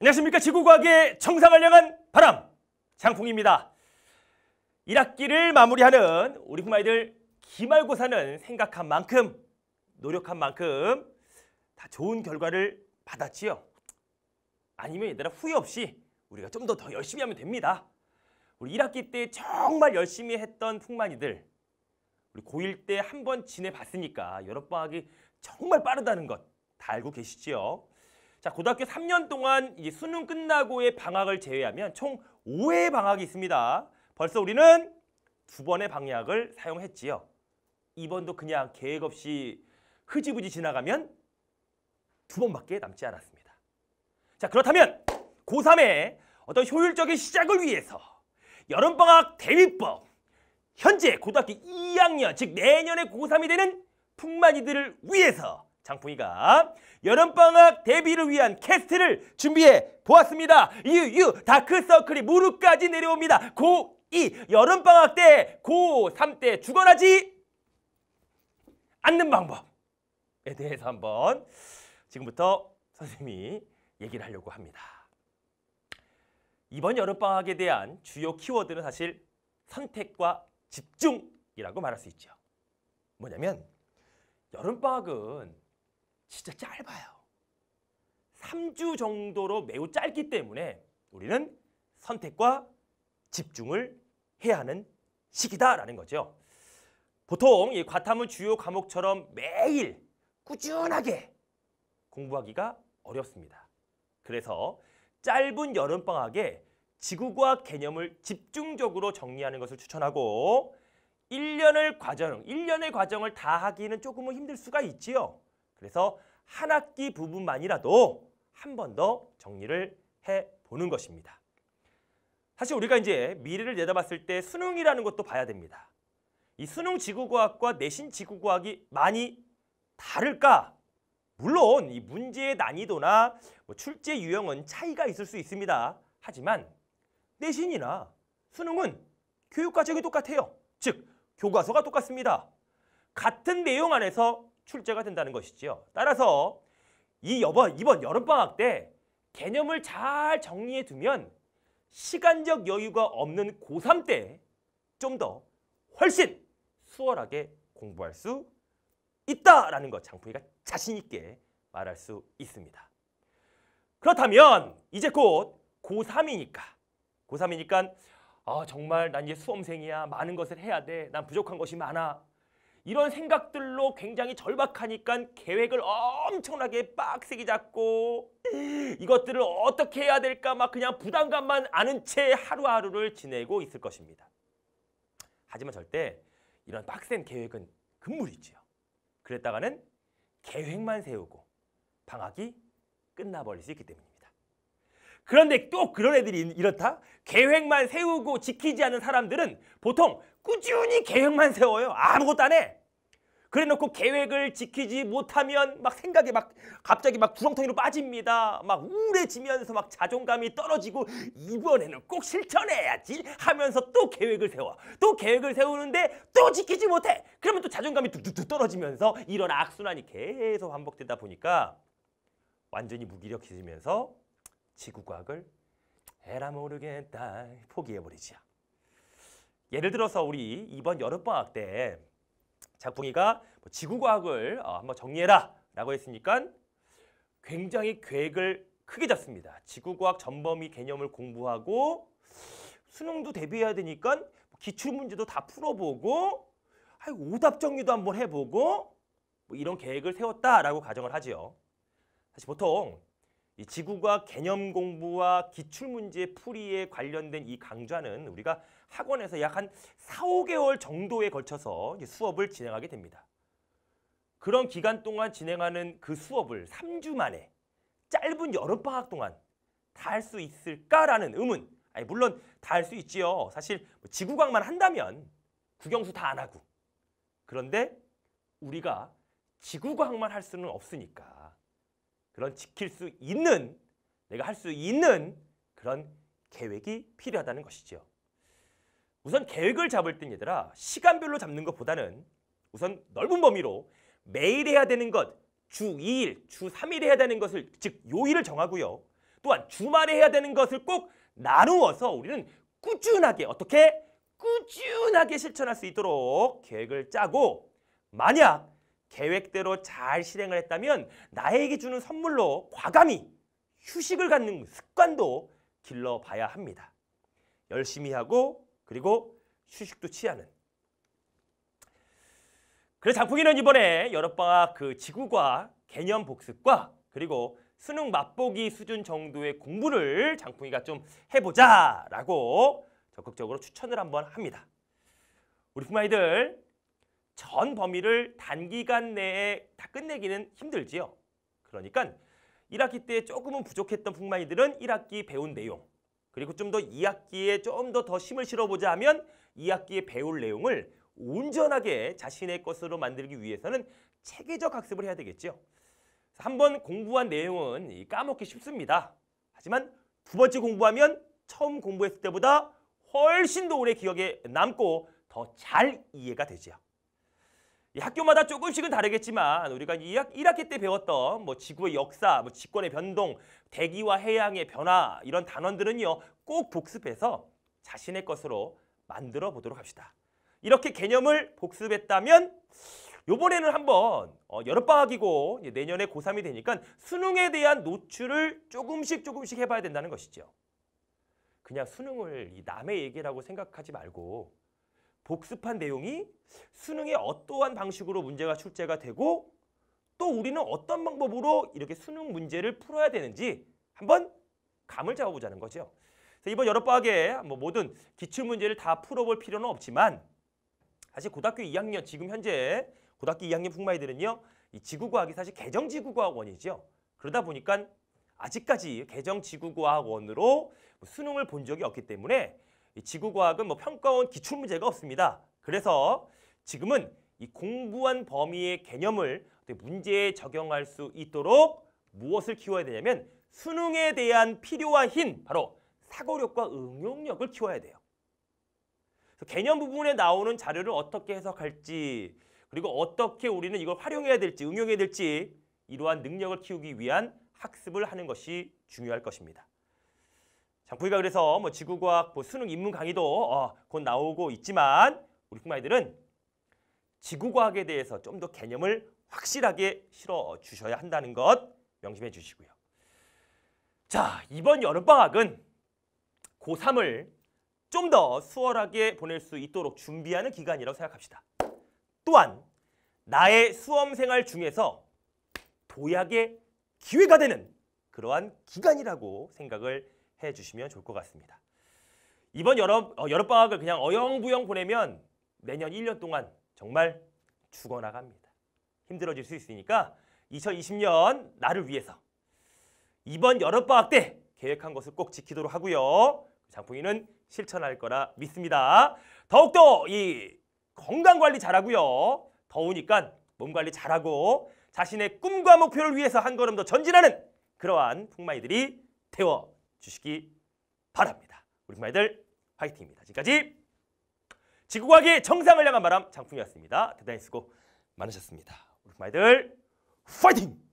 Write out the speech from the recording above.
안녕하십니까 지구과학의 정상을 향한 바람 장풍입니다 1학기를 마무리하는 우리 부마이들 기말고사는 생각한 만큼 노력한 만큼 다 좋은 결과를 받았지요 아니면 얘들아 후회 없이 우리가 좀 더 더 열심히 하면 됩니다 우리 1학기 때 정말 열심히 했던 풍만이들 우리 고1 때 한 번 지내봤으니까 여러 번학이 정말 빠르다는 것 다 알고 계시지요 자, 고등학교 3년 동안 이제 수능 끝나고의 방학을 제외하면 총 5회 방학이 있습니다. 벌써 우리는 두 번의 방학을 사용했지요. 이번도 그냥 계획 없이 흐지부지 지나가면 두 번밖에 남지 않았습니다. 자, 그렇다면 고3의 어떤 효율적인 시작을 위해서 여름방학 대비법 현재 고등학교 2학년 즉 내년에 고3이 되는 풍만이들을 위해서 장풍이가 여름방학 대비를 위한 캐스트를 준비해 보았습니다. 유유 다크서클이 무릎까지 내려옵니다. 고2 여름방학 때 고3 때 죽어나지 않는 방법에 대해서 한번 지금부터 선생님이 얘기를 하려고 합니다. 이번 여름방학에 대한 주요 키워드는 사실 선택과 집중이라고 말할 수 있죠. 뭐냐면 여름방학은 진짜 짧아요. 3주 정도로 매우 짧기 때문에 우리는 선택과 집중을 해야 하는 시기다라는 거죠. 보통 이 과탐은 주요 과목처럼 매일 꾸준하게 공부하기가 어렵습니다. 그래서 짧은 여름방학에 지구과학 개념을 집중적으로 정리하는 것을 추천하고 1년을 과정, 1년의 과정을 다 하기는 조금은 힘들 수가 있지요. 그래서 한 학기 부분만이라도 한 번 더 정리를 해보는 것입니다. 사실 우리가 이제 미래를 내다봤을 때 수능이라는 것도 봐야 됩니다. 이 수능 지구과학과 내신 지구과학이 많이 다를까? 물론 이 문제의 난이도나 뭐 출제 유형은 차이가 있을 수 있습니다. 하지만 내신이나 수능은 교육 과정이 똑같아요. 즉 교과서가 똑같습니다. 같은 내용 안에서 출제가 된다는 것이지요. 따라서 이 이번, 이번 여름방학 때 개념을 잘 정리해 두면 시간적 여유가 없는 고3 때 좀 더 훨씬 수월하게 공부할 수 있다라는 것 장풍이가 자신 있게 말할 수 있습니다. 그렇다면 이제 곧 고3이니까 고3이니까 아, 정말 난 이제 수험생이야. 많은 것을 해야 돼. 난 부족한 것이 많아. 이런 생각들로 굉장히 절박하니까 계획을 엄청나게 빡세게 잡고 이것들을 어떻게 해야 될까 막 그냥 부담감만 아는 채 하루하루를 지내고 있을 것입니다. 하지만 절대 이런 빡센 계획은 금물이지요. 그랬다가는 계획만 세우고 방학이 끝나버릴 수 있기 때문입니다. 그런데 또 그런 애들이 이렇다? 계획만 세우고 지키지 않은 사람들은 보통 꾸준히 계획만 세워요. 아무것도 안 해. 그래놓고 계획을 지키지 못하면 막생각이막 갑자기 막 구렁텅이로 빠집니다. 막 우울해지면서 막 자존감이 떨어지고 이번에는 꼭 실천해야지 하면서 또 계획을 세워. 또 계획을 세우는데 또 지키지 못해. 그러면 또 자존감이 뚝뚝뚝 떨어지면서 이런 악순환이 계속 반복되다 보니까 완전히 무기력해지면서 지구과학을 에라 모르겠다 포기해버리지 예를 들어서 우리 이번 여름방학 때 작풍이가뭐 지구과학을 어, 한번 정리해라 라고 했으니까 굉장히 계획을 크게 잡습니다. 지구과학 전범위 개념을 공부하고 수능도 대비해야 되니까 기출문제도 다 풀어보고 오답 정리도 한번 해보고 뭐 이런 계획을 세웠다라고 가정을 하지요. 사실 보통 이 지구과학 개념 공부와 기출문제 풀이에 관련된 이 강좌는 우리가 학원에서 약 한 4, 5개월 정도에 걸쳐서 수업을 진행하게 됩니다. 그런 기간 동안 진행하는 그 수업을 3주 만에 짧은 여름방학 동안 다 할 수 있을까라는 의문 아니 물론 다 할 수 있지요. 사실 뭐 지구광만 한다면 국영수 다 안 하고 그런데 우리가 지구과만할 수는 없으니까 그런 지킬 수 있는 내가 할 수 있는 그런 계획이 필요하다는 것이죠. 우선 계획을 잡을 땐 얘들아 시간별로 잡는 것보다는 우선 넓은 범위로 매일 해야 되는 것, 주 2일, 주 3일 해야 되는 것을 즉 요일을 정하고요. 또한 주말에 해야 되는 것을 꼭 나누어서 우리는 꾸준하게 어떻게 꾸준하게 실천할 수 있도록 계획을 짜고 만약 계획대로 잘 실행을 했다면 나에게 주는 선물로 과감히 휴식을 갖는 습관도 길러봐야 합니다. 열심히 하고 그리고 휴식도 취하는 그래서 장풍이는 이번에 여러분과 그 지구과 개념 복습과 그리고 수능 맛보기 수준 정도의 공부를 장풍이가 좀 해보자 라고 적극적으로 추천을 한번 합니다. 우리 부마이들 전 범위를 단기간 내에 다 끝내기는 힘들지요. 그러니까 1학기 때 조금은 부족했던 풍마이들은 1학기 배운 내용 그리고 좀 더 2학기에 좀 더더 힘을 실어보자 하면 2학기에 배울 내용을 온전하게 자신의 것으로 만들기 위해서는 체계적 학습을 해야 되겠죠. 한번 공부한 내용은 까먹기 쉽습니다. 하지만 두 번째 공부하면 처음 공부했을 때보다 훨씬 더 오래 기억에 남고 더 잘 이해가 되죠. 학교마다 조금씩은 다르겠지만 우리가 1학기 때 배웠던 뭐 지구의 역사, 뭐 지권의 변동, 대기와 해양의 변화 이런 단원들은요. 꼭 복습해서 자신의 것으로 만들어 보도록 합시다. 이렇게 개념을 복습했다면 요번에는 한번 어, 여름방학이고 내년에 고3이 되니까 수능에 대한 노출을 조금씩 조금씩 해봐야 된다는 것이죠. 그냥 수능을 남의 얘기라고 생각하지 말고 복습한 내용이 수능에 어떠한 방식으로 문제가 출제가 되고 또 우리는 어떤 방법으로 이렇게 수능 문제를 풀어야 되는지 한번 감을 잡아보자는 거죠. 그래서 이번 여름방학에 뭐 모든 기출문제를 다 풀어볼 필요는 없지만 사실 고등학교 2학년 지금 현재 고등학교 2학년 풍마이들은요. 이 지구과학이 사실 개정지구과학원이죠. 그러다 보니까 아직까지 개정지구과학원으로 수능을 본 적이 없기 때문에 이 지구과학은 뭐 평가원 기출문제가 없습니다. 그래서 지금은 이 공부한 범위의 개념을 문제에 적용할 수 있도록 무엇을 키워야 되냐면 수능에 대한 필요와 힘, 바로 사고력과 응용력을 키워야 돼요. 개념 부분에 나오는 자료를 어떻게 해석할지 그리고 어떻게 우리는 이걸 활용해야 될지 응용해야 될지 이러한 능력을 키우기 위한 학습을 하는 것이 중요할 것입니다. 장풀이가 그래서 뭐 지구과학 뭐 수능 입문 강의도 어, 곧 나오고 있지만 우리 꼬마이들은 지구과학에 대해서 좀 더 개념을 확실하게 실어 주셔야 한다는 것 명심해 주시고요. 자, 이번 여름방학은 고3을 좀 더 수월하게 보낼 수 있도록 준비하는 기간이라고 생각합시다. 또한 나의 수험생활 중에서 도약의 기회가 되는 그러한 기간이라고 생각을 해 주시면 좋을 것 같습니다. 이번 여름, 어, 여름방학을 그냥 어영부영 보내면 내년 1년 동안 정말 죽어나갑니다. 힘들어질 수 있으니까 2020년 나를 위해서 이번 여름방학 때 계획한 것을 꼭 지키도록 하고요. 그 장풍이는 실천할 거라 믿습니다. 더욱더 이 건강관리 잘하고요. 더우니까 몸관리 잘하고 자신의 꿈과 목표를 위해서 한 걸음 더 전진하는 그러한 풍마이들이 되어 주시기 바랍니다. 우리말들 화이팅입니다. 지금까지 지구과학의 정상을 향한 바람 장풍이었습니다. 대단히 수고 많으셨습니다. 우리말들 화이팅!